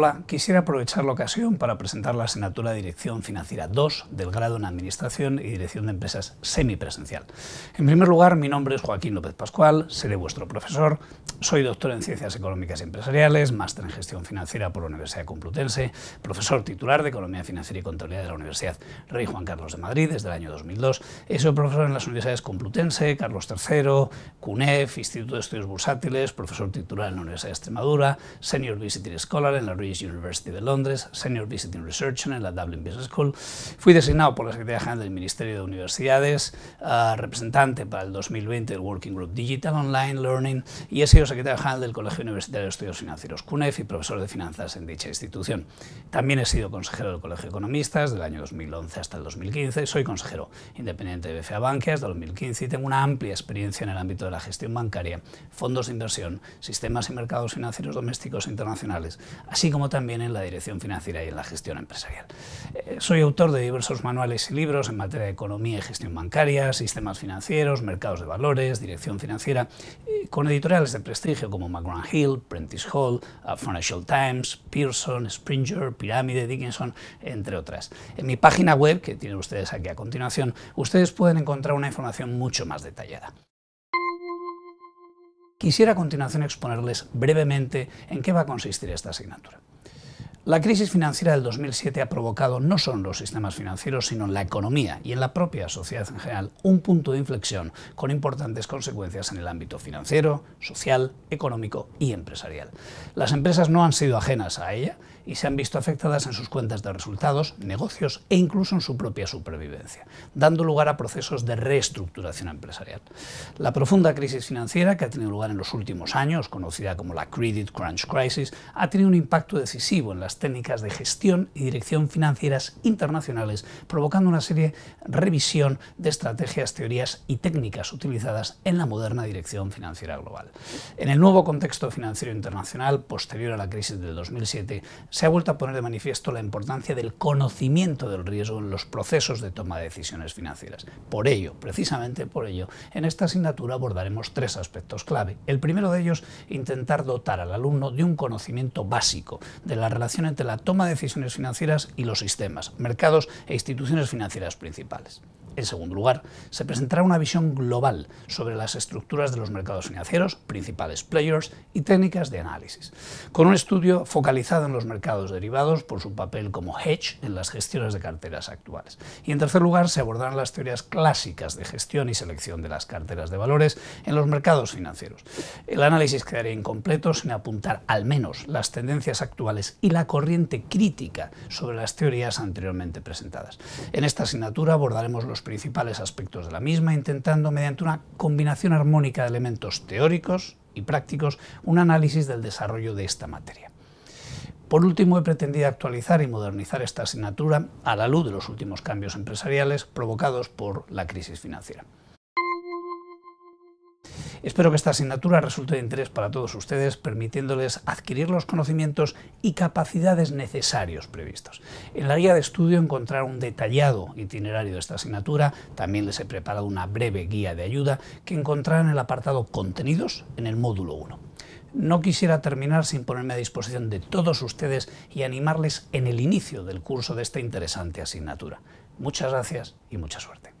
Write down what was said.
Hola, quisiera aprovechar la ocasión para presentar la asignatura de Dirección Financiera 2 del grado en Administración y Dirección de Empresas semipresencial. En primer lugar, mi nombre es Joaquín López Pascual, seré vuestro profesor, soy doctor en Ciencias Económicas y Empresariales, máster en Gestión Financiera por la Universidad Complutense, profesor titular de Economía Financiera y Contabilidad de la Universidad Rey Juan Carlos de Madrid desde el año 2002, he sido profesor en las universidades Complutense, Carlos III, CUNEF, Instituto de Estudios Bursátiles, profesor titular en la Universidad de Extremadura, senior visiting scholar en la University de Londres, Senior Visiting Researcher en la Dublin Business School. Fui designado por la Secretaría General del Ministerio de Universidades, ah, representante para el 2020 del Working Group Digital Online Learning y he sido secretario general del Colegio Universitario de Estudios Financieros CUNEF y profesor de finanzas en dicha institución. También he sido consejero del Colegio de Economistas del año 2011 hasta el 2015. Soy consejero independiente de BFA Bankia hasta 2015 y tengo una amplia experiencia en el ámbito de la gestión bancaria, fondos de inversión, sistemas y mercados financieros domésticos e internacionales, así como como también en la dirección financiera y en la gestión empresarial. Eh, soy autor de diversos manuales y libros en materia de economía y gestión bancaria, sistemas financieros, mercados de valores, dirección financiera, eh, con editoriales de prestigio como McGraw Hill, Prentice Hall, eh, Financial Times, Pearson, Springer, Pirámide, Dickinson, entre otras. En mi página web, que tienen ustedes aquí a continuación, ustedes pueden encontrar una información mucho más detallada. Quisiera a continuación exponerles brevemente en qué va a consistir esta asignatura. La crisis financiera del 2007 ha provocado no solo en los sistemas financieros, sino en la economía y en la propia sociedad en general un punto de inflexión con importantes consecuencias en el ámbito financiero, social, económico y empresarial. Las empresas no han sido ajenas a ella y se han visto afectadas en sus cuentas de resultados, negocios e incluso en su propia supervivencia, dando lugar a procesos de reestructuración empresarial. La profunda crisis financiera que ha tenido lugar en los últimos años, conocida como la Credit Crunch Crisis, ha tenido un impacto decisivo en la técnicas de gestión y dirección financieras internacionales, provocando una serie revisión de estrategias, teorías y técnicas utilizadas en la moderna dirección financiera global. En el nuevo contexto financiero internacional, posterior a la crisis del 2007, se ha vuelto a poner de manifiesto la importancia del conocimiento del riesgo en los procesos de toma de decisiones financieras. Por ello, precisamente por ello, en esta asignatura abordaremos tres aspectos clave. El primero de ellos, intentar dotar al alumno de un conocimiento básico de la relación entre la toma de decisiones financieras y los sistemas, mercados e instituciones financieras principales. En segundo lugar, se presentará una visión global sobre las estructuras de los mercados financieros, principales players y técnicas de análisis, con un estudio focalizado en los mercados derivados por su papel como hedge en las gestiones de carteras actuales. Y en tercer lugar, se abordarán las teorías clásicas de gestión y selección de las carteras de valores en los mercados financieros. El análisis quedaría incompleto sin apuntar al menos las tendencias actuales y la corriente crítica sobre las teorías anteriormente presentadas. En esta asignatura abordaremos los principales aspectos de la misma, intentando, mediante una combinación armónica de elementos teóricos y prácticos, un análisis del desarrollo de esta materia. Por último, he pretendido actualizar y modernizar esta asignatura a la luz de los últimos cambios empresariales provocados por la crisis financiera. Espero que esta asignatura resulte de interés para todos ustedes, permitiéndoles adquirir los conocimientos y capacidades necesarios previstos. En la guía de estudio encontrarán un detallado itinerario de esta asignatura, también les he preparado una breve guía de ayuda que encontrarán en el apartado Contenidos en el módulo 1. No quisiera terminar sin ponerme a disposición de todos ustedes y animarles en el inicio del curso de esta interesante asignatura. Muchas gracias y mucha suerte.